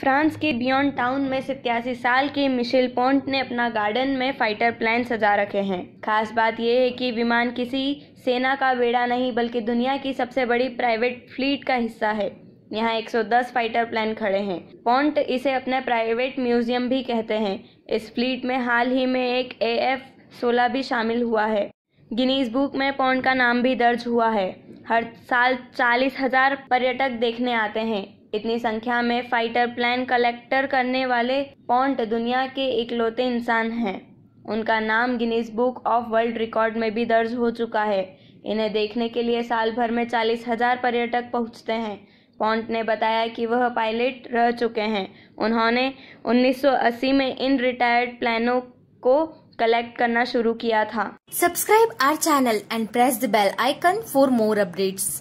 France के beyond town में सत्यासी साल के मिशेल पोंट ने अपना गार्डन में फाइटर प्लान सजा रखे हैं खास बात यह है कि विमान किसी सेना का बेड़ा नहीं बल्कि दुनिया की सबसे बड़ी प्राइवेट फ्लीट का हिस्सा है यहाँ 110 फाइटर प्लान खड़े हैं पोंट इसे अपना प्राइवेट म्यूजियम भी कहते हैं इस फ्लीट में हाल ही में एक ए एफ सोलह भी शामिल हुआ है गिनीज बुक में पॉन्ट का नाम भी दर्ज हुआ है हर साल चालीस हजार पर्यटक देखने आते हैं इतनी संख्या में फाइटर प्लान कलेक्टर करने वाले पॉन्ट दुनिया के इकलौते इंसान हैं उनका नाम Guinness book of world record में भी दर्ज हो चुका है इन्हें देखने के लिए साल भर में चालीस हजार पर्यटक पहुंचते हैं पॉन्ट ने बताया कि वह पायलट रह चुके हैं उन्होंने 1980 में इन रिटायर्ड प्लानों को कलेक्ट करना शुरू किया था subscribe our channel and press the bell icon for more updates